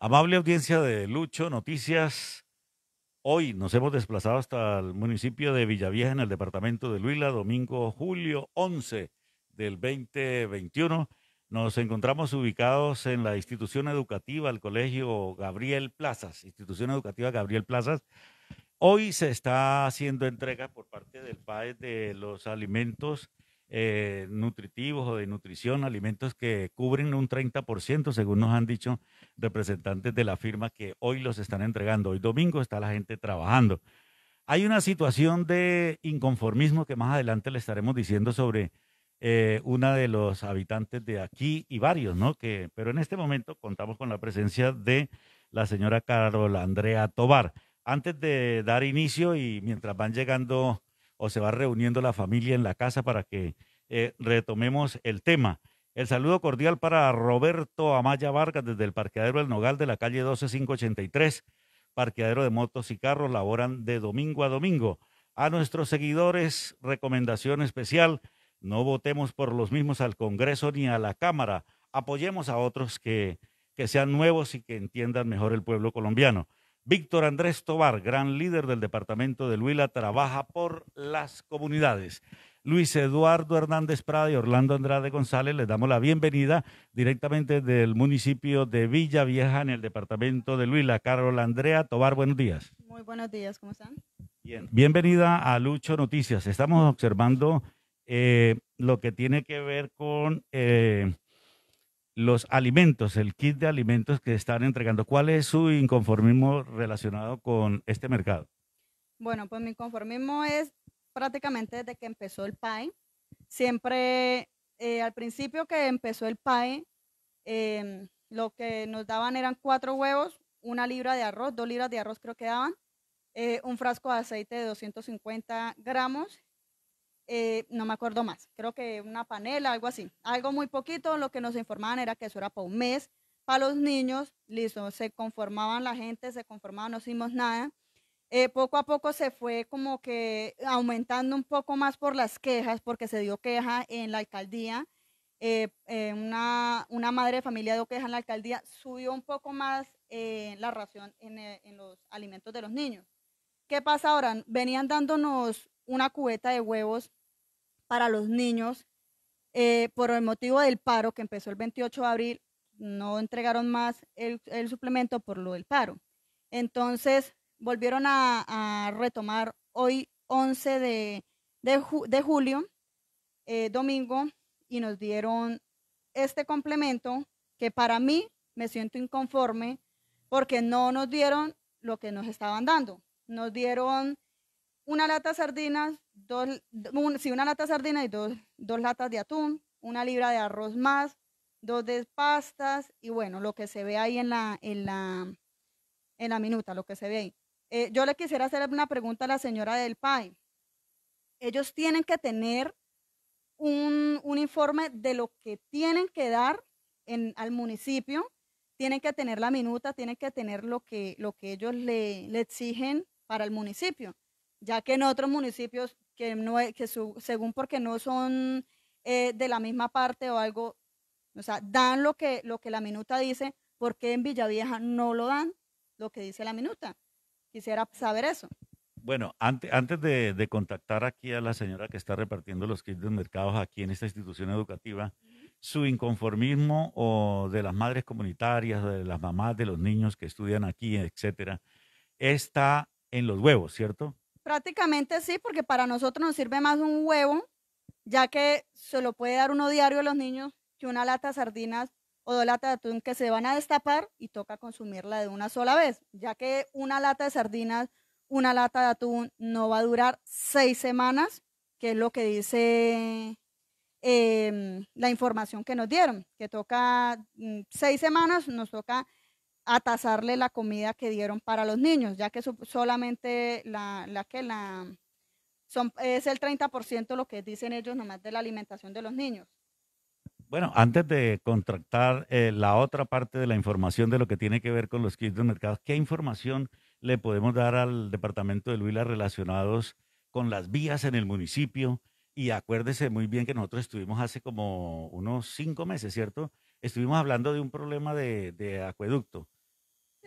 Amable audiencia de Lucho Noticias. Hoy nos hemos desplazado hasta el municipio de Villavieja, en el departamento de Luila, domingo julio 11 del 2021. Nos encontramos ubicados en la institución educativa, el Colegio Gabriel Plazas, institución educativa Gabriel Plazas. Hoy se está haciendo entrega por parte del PAE de los alimentos eh, nutritivos o de nutrición, alimentos que cubren un 30%, según nos han dicho representantes de la firma que hoy los están entregando. Hoy domingo está la gente trabajando. Hay una situación de inconformismo que más adelante le estaremos diciendo sobre eh, una de los habitantes de aquí y varios, ¿no? Que, pero en este momento contamos con la presencia de la señora Carol Andrea Tobar. Antes de dar inicio y mientras van llegando o se va reuniendo la familia en la casa para que eh, retomemos el tema. El saludo cordial para Roberto Amaya Vargas desde el parqueadero El Nogal de la calle 12583, parqueadero de motos y carros, laboran de domingo a domingo. A nuestros seguidores, recomendación especial, no votemos por los mismos al Congreso ni a la Cámara, apoyemos a otros que, que sean nuevos y que entiendan mejor el pueblo colombiano. Víctor Andrés Tobar, gran líder del departamento de Luila, trabaja por las comunidades. Luis Eduardo Hernández Prada y Orlando Andrade González, les damos la bienvenida directamente del municipio de Villa Vieja en el departamento de Luila. Carol Andrea Tobar, buenos días. Muy buenos días, ¿cómo están? Bien, bienvenida a Lucho Noticias. Estamos observando eh, lo que tiene que ver con eh, los alimentos, el kit de alimentos que están entregando. ¿Cuál es su inconformismo relacionado con este mercado? Bueno, pues mi inconformismo es prácticamente desde que empezó el PAE. Siempre eh, al principio que empezó el PAE, em, lo que nos daban eran cuatro huevos, una libra de arroz, dos libras de arroz creo que daban, eh, un frasco de aceite de 250 gramos eh, no me acuerdo más, creo que una panela, algo así, algo muy poquito, lo que nos informaban era que eso era para un mes, para los niños, listo, se conformaban la gente, se conformaban, no hicimos nada. Eh, poco a poco se fue como que aumentando un poco más por las quejas, porque se dio queja en la alcaldía. Eh, una, madre de familia dio queja en la alcaldía, subió un poco más la ración en, los alimentos de los niños. ¿Qué pasa ahora? Venían dándonos una cubeta de huevos para los niños. Eh, por el motivo del paro que empezó el 28 de abril, no entregaron más el, suplemento por lo del paro. Entonces, volvieron a, retomar hoy 11 de, de, julio, eh, domingo, y nos dieron este complemento que para mí me siento inconforme porque no nos dieron lo que nos estaban dando. Nos dieron una lata de sardinas, dos, una lata y dos, dos latas de atún, una libra de arroz más, dos de pastas y bueno, lo que se ve ahí en la, en la, en la minuta, lo que se ve ahí. Eh, yo le quisiera hacer una pregunta a la señora del PAI. Ellos tienen que tener un, informe de lo que tienen que dar en, al municipio, tienen que tener la minuta, tienen que tener lo que, lo que ellos le exigen para el municipio ya que en otros municipios que, no, e, que según porque no son eh, de la misma parte o algo, o sea, dan lo que, lo que la minuta dice, ¿por qué en Villavieja no lo dan lo que dice la minuta? Quisiera saber eso. Bueno, antes, antes de, contactar aquí a la señora que está repartiendo los kits de mercados aquí en esta institución educativa, su inconformismo o de las madres comunitarias, de las mamás de los niños que estudian aquí, etcétera, está en los huevos, ¿cierto? Prácticamente sí, porque para nosotros nos sirve más un huevo, ya que se lo puede dar uno diario a los niños que una lata de sardinas o dos latas de atún que se van a destapar y toca consumirla de una sola vez, ya que una lata de sardinas, una lata de atún no va a durar seis semanas, que es lo que dice em, la información que nos dieron, que toca mm, seis semanas, nos toca atasarle la comida que dieron para los niños, ya que solamente la, que la es el 30% lo que dicen ellos nomás de la alimentación de los niños. Bueno, antes de contractar eh, la otra parte de la información de lo que tiene que ver con los kits de mercado, ¿qué información le podemos dar al departamento de Luila relacionados con las vías en el municipio? Y acuérdese muy bien que nosotros estuvimos hace como unos cinco meses, ¿cierto? Estuvimos hablando de un problema de acueducto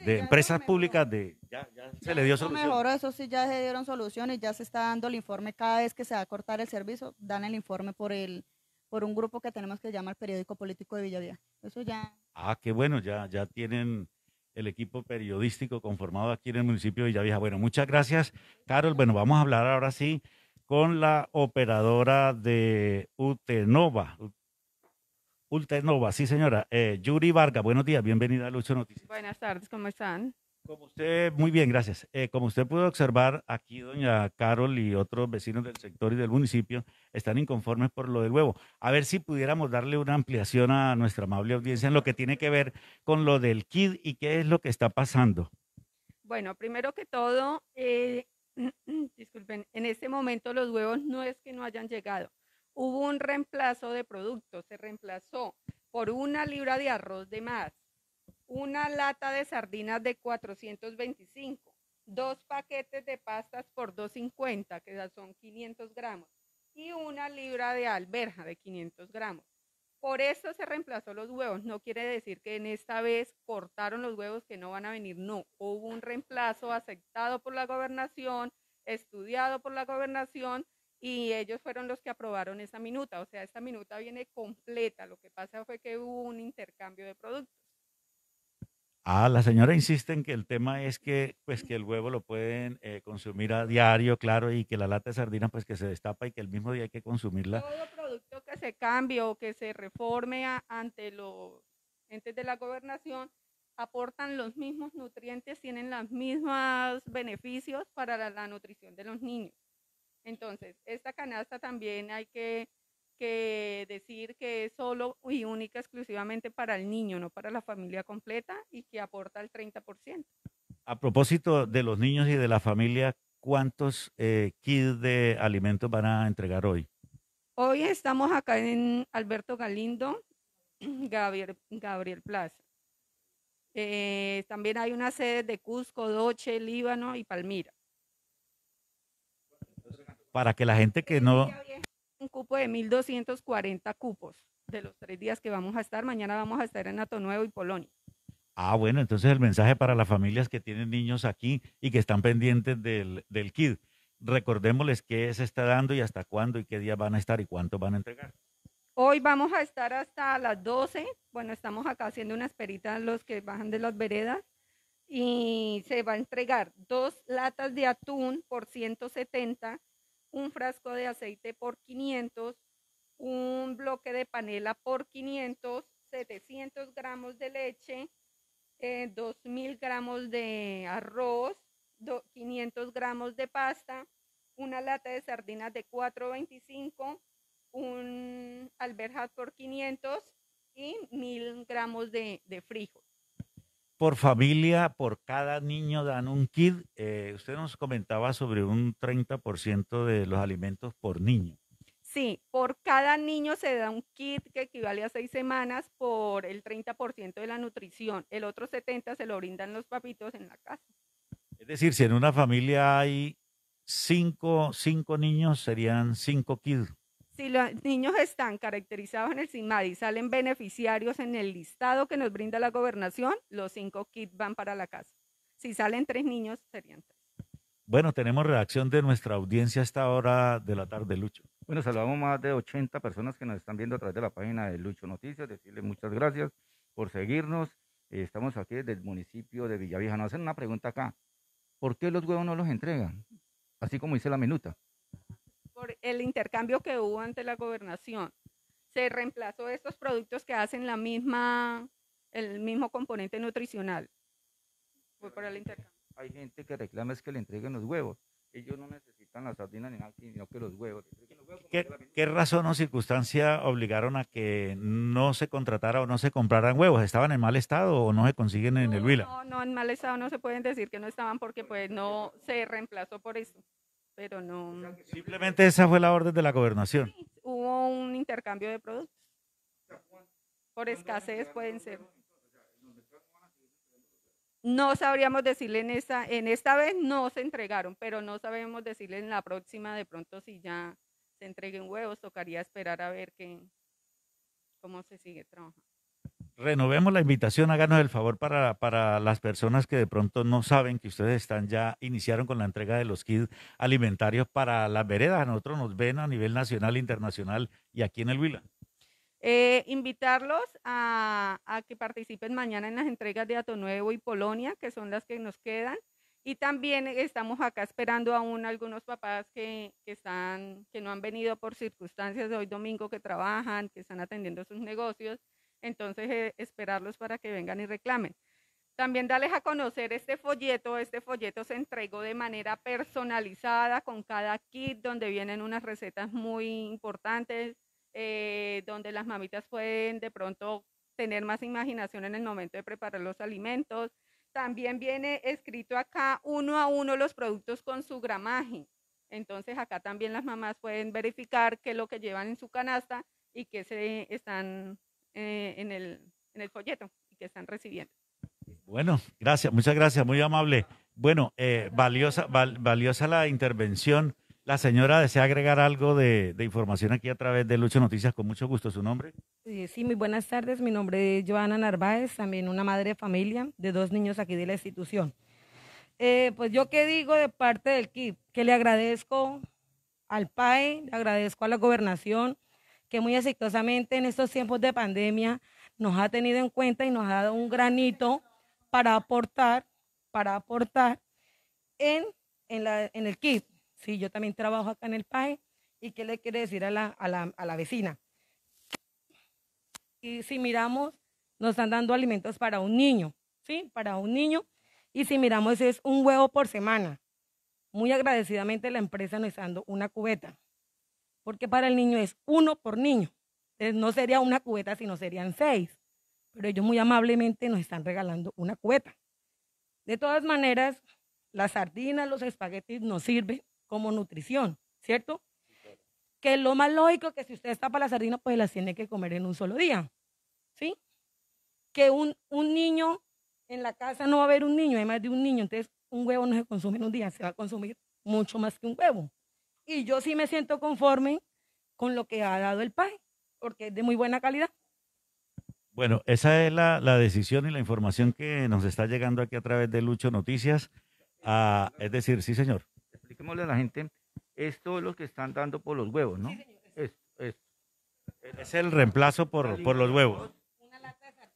de empresas públicas de ya, se le dio solución. Mejor, eso sí ya se dieron soluciones, ya se está dando el informe cada vez que se va a cortar el servicio, dan el informe por el por un grupo que tenemos que llamar Periódico Político de Villavía. Eso ya Ah, qué bueno, ya ya tienen el equipo periodístico conformado aquí en el municipio de Villavieja. Bueno, muchas gracias, Carol. Bueno, vamos a hablar ahora sí con la operadora de Utenova, Nova, sí señora. Eh, Yuri Varga, buenos días, bienvenida a Lucho Noticias. Buenas tardes, ¿cómo están? Como usted, muy bien, gracias. Eh, como usted pudo observar, aquí doña Carol y otros vecinos del sector y del municipio están inconformes por lo del huevo. A ver si pudiéramos darle una ampliación a nuestra amable audiencia en lo que tiene que ver con lo del KID y qué es lo que está pasando. Bueno, primero que todo, eh, disculpen, en este momento los huevos no es que no hayan llegado, hubo un reemplazo de productos. Se reemplazó por una libra de arroz de más, una lata de sardinas de 425, dos paquetes de pastas por 250, que son 500 gramos, y una libra de alberja de 500 gramos. Por eso se reemplazó los huevos. No quiere decir que en esta vez cortaron los huevos que no van a venir. No, hubo un reemplazo aceptado por la gobernación, estudiado por la gobernación, y ellos fueron los que aprobaron esa minuta, o sea, esta minuta viene completa, lo que pasa fue que hubo un intercambio de productos. Ah, la señora insiste en que el tema es que, pues, que el huevo lo pueden eh, consumir a diario, claro, y que la lata de sardina pues, que se destapa y que el mismo día hay que consumirla. Todo producto que se cambie o que se reforme ante los entes de la gobernación aportan los mismos nutrientes, tienen los mismos beneficios para la nutrición de los niños. Entonces, esta canasta también hay que, decir que es solo y única exclusivamente para el niño, no para la familia completa y que aporta el 30%. A propósito de los niños y de la familia, ¿cuántos eh, kits de alimentos van a entregar hoy? Hoy estamos acá en Alberto Galindo, Gabriel, Gabriel Plaza. Eh, también hay una sede de Cusco, Doche, Líbano y Palmira para que la gente que no... Un cupo de 1.240 cupos de los tres días que vamos a estar. Mañana vamos a estar en Nato Nuevo y Polonia. Ah, bueno, entonces el mensaje para las familias que tienen niños aquí y que están pendientes del, del KID. Recordémosles qué se está dando y hasta cuándo y qué día van a estar y cuánto van a entregar. Hoy vamos a estar hasta las 12. Bueno, estamos acá haciendo unas peritas los que bajan de las veredas. Y se va a entregar dos latas de atún por 170, un frasco de aceite por 500, un bloque de panela por 500, 700 gramos de leche, 2000 eh, gramos de arroz, 500 gramos de pasta, una lata de sardinas de 4.25, un alberja por 500 y 1000 gramos de, de frijol por familia, por cada niño dan un kit. Eh, usted nos comentaba sobre un 30% de los alimentos por niño. Sí, por cada niño se da un kit que equivale a seis semanas por el 30% de la nutrición. El otro 70% se lo brindan los papitos en la casa. Es decir, si en una familia hay cinco, cinco niños, serían cinco kits. Si los niños están caracterizados en el CIMAD y salen beneficiarios en el listado que nos brinda la gobernación, los cinco kits van para la casa. Si salen tres niños, serían tres. Bueno, tenemos reacción de nuestra audiencia a esta hora de la tarde, Lucho. Bueno, saludamos más de 80 personas que nos están viendo a través de la página de Lucho Noticias. Decirles muchas gracias por seguirnos. Eh, estamos aquí del municipio de Villavieja. Nos hacen una pregunta acá. ¿Por qué los huevos no los entregan? Así como dice la minuta por el intercambio que hubo ante la gobernación. Se reemplazó estos productos que hacen la misma, el mismo componente nutricional. por el intercambio. Hay gente que reclama es que le entreguen los huevos. Ellos no necesitan las sardinas ni nada, sino que los huevos. ¿Qué, razón o circunstancia obligaron a que no se contratara o no se compraran huevos? ¿Estaban en mal estado o no se consiguen en el Huila? No, no, en mal estado no se pueden decir que no estaban porque pues no se reemplazó por eso pero no. Mm. Simplemente esa fue la orden de la gobernación. hubo un intercambio de productos. Por escasez pueden ser. No sabríamos decirle en esta, en esta vez no se entregaron, pero no sabemos decirle en la próxima de pronto si ya se entreguen huevos, tocaría esperar a ver qué cómo se sigue trabajando renovemos la invitación, háganos el favor para, para las personas que de pronto no saben que ustedes están ya, iniciaron con la entrega de los kits alimentarios para las veredas. A nosotros nos ven a nivel nacional, internacional y aquí en el Huila. Eh, invitarlos a, que participen mañana en las entregas de Ato Nuevo y Polonia, que son las que nos quedan. Y también estamos acá esperando aún algunos papás que, que, están, que no han venido por circunstancias de hoy domingo, que trabajan, que están atendiendo sus negocios entonces eh, esperarlos para que vengan y reclamen. También darles a conocer este folleto. Este folleto se entregó de manera personalizada con cada kit, donde vienen unas recetas muy importantes, eh, donde las mamitas pueden de pronto tener más imaginación en el momento de preparar los alimentos. También viene escrito acá uno a uno los productos con su gramaje. Entonces acá también las mamás pueden verificar qué es lo que llevan en su canasta y qué se están eh, en, el, en el folleto que están recibiendo. Bueno, gracias, muchas gracias, muy amable. Bueno, eh, valiosa, valiosa la intervención. La señora desea agregar algo de, información aquí a través de Lucho Noticias, con mucho gusto. ¿Su nombre? Eh, sí, muy buenas tardes. Mi nombre es Joana Narváez, también una madre de familia de dos niños aquí de la institución. pues yo qué digo de parte del KIP, que le agradezco al PAE, le agradezco a la gobernación, que muy exitosamente en estos tiempos de pandemia nos ha tenido en cuenta y nos ha dado un granito para aportar, para aportar en, en, el kit. Sí, yo también trabajo acá en el PAE. ¿Y qué le quiere decir a la, a la, vecina? Y si miramos, nos están dando alimentos para un niño, ¿sí? Para un niño. Y si miramos, es un huevo por semana. Muy agradecidamente la empresa nos está dando una cubeta porque para el niño es uno por niño. Entonces no sería una cubeta, sino serían seis. Pero ellos muy amablemente nos están regalando una cubeta. De todas maneras, las sardinas, los espaguetis nos sirven como nutrición, ¿cierto? Que lo más lógico es que si usted está para las sardinas, pues las tiene que comer en un solo día, ¿sí? Que un, un niño, en la casa no va a haber un niño, hay más de un niño, entonces un huevo no se consume en un día, se va a consumir mucho más que un huevo y yo sí me siento conforme con lo que ha dado el PAE, porque es de muy buena calidad. Bueno, esa es la, decisión y la información que nos está llegando aquí a través de Lucho Noticias. Ah, es decir, sí, señor. Expliquémosle a la gente, esto es lo que están dando por los huevos, ¿no? es, es, el reemplazo por, los huevos.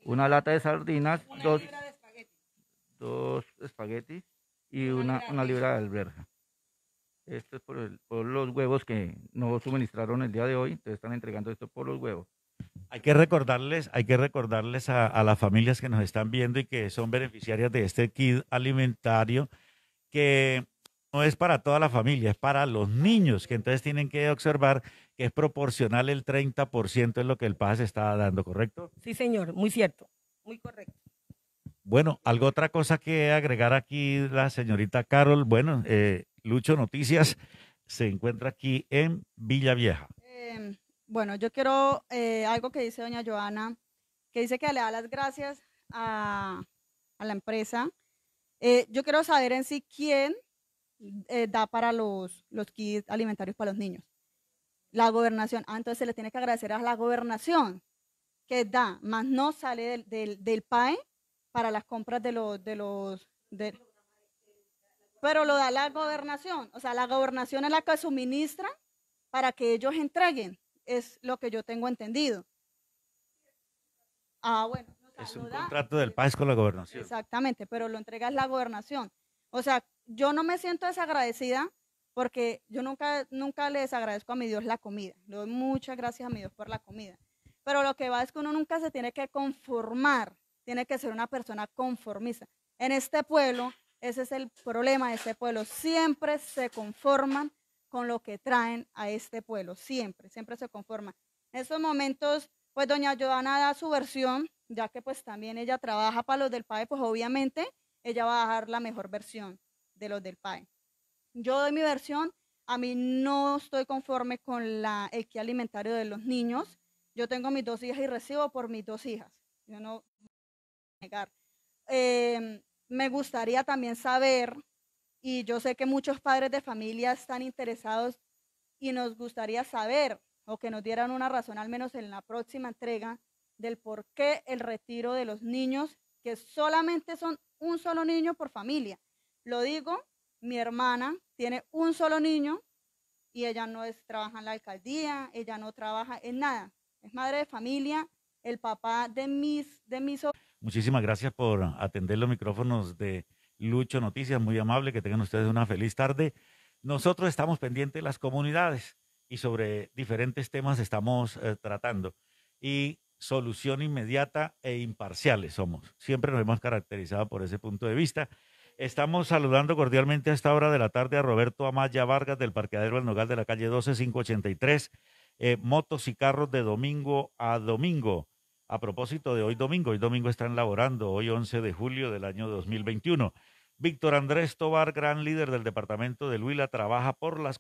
Una lata de sardinas, dos, dos espaguetis y una, una libra de alberja. Esto es por, los huevos que no suministraron el día de hoy, entonces están entregando esto por los huevos. Hay que recordarles, hay que recordarles a, las familias que nos están viendo y que son beneficiarias de este kit alimentario que no es para toda la familia, es para los niños, que entonces tienen que observar que es proporcional el 30% de lo que el PAS está dando, ¿correcto? Sí, señor, muy cierto, muy correcto. Bueno, algo otra cosa que agregar aquí la señorita Carol, bueno, eh, Lucho Noticias se encuentra aquí en Villavieja. Eh, bueno, yo quiero eh, algo que dice doña Joana, que dice que le da las gracias a, la empresa. Eh, yo quiero saber en sí quién eh, da para los, los kits alimentarios para los niños. La gobernación. Ah, entonces se le tiene que agradecer a la gobernación que da, más no sale del, PAE para las compras de los, de los, pero lo da la gobernación, o sea, la gobernación es la que suministra para que ellos entreguen, es lo que yo tengo entendido. Ah, bueno. es un contrato del país con la gobernación. Exactamente, pero lo entrega la gobernación. O sea, yo no me siento desagradecida porque yo nunca, nunca le desagradezco a mi Dios la comida. Le doy muchas gracias a mi Dios por la comida. Pero lo que va es que uno nunca se tiene que conformar, tiene que ser una persona conformista. En este pueblo ese es el problema de este pueblo. Siempre se conforman con lo que traen a este pueblo. Siempre, siempre se conforman. En estos momentos, pues doña Joana da su versión, ya que pues también ella trabaja para los del PAE, pues obviamente ella va a dar la mejor versión de los del PAE. Yo doy mi versión, a mí no estoy conforme con la equidad alimentaria de los niños. Yo tengo mis dos hijas y recibo por mis dos hijas. Yo no voy a negar. Em, me gustaría también saber, y yo sé que muchos padres de familia están interesados y nos gustaría saber o que nos dieran una razón al menos en la próxima entrega del por qué el retiro de los niños, que solamente son un solo niño por familia. Lo digo, mi hermana tiene un solo niño y ella no trabaja en la alcaldía, ella no trabaja en nada, es madre de familia, el papá de mis, de mis Muchísimas gracias por atender los micrófonos de Lucho Noticias, muy amable, que tengan ustedes una feliz tarde. Nosotros estamos pendientes de las comunidades y sobre diferentes temas estamos eh, tratando. Y solución inmediata e imparciales somos. Siempre nos hemos caracterizado por ese punto de vista. Estamos saludando cordialmente a esta hora de la tarde a Roberto Amaya Vargas del Parqueadero El Nogal de la calle 12583, eh, motos y carros de domingo a domingo a propósito de hoy domingo. Hoy domingo están laborando, hoy 11 de julio del año 2021. Víctor Andrés Tobar, gran líder del departamento de Luila, trabaja por las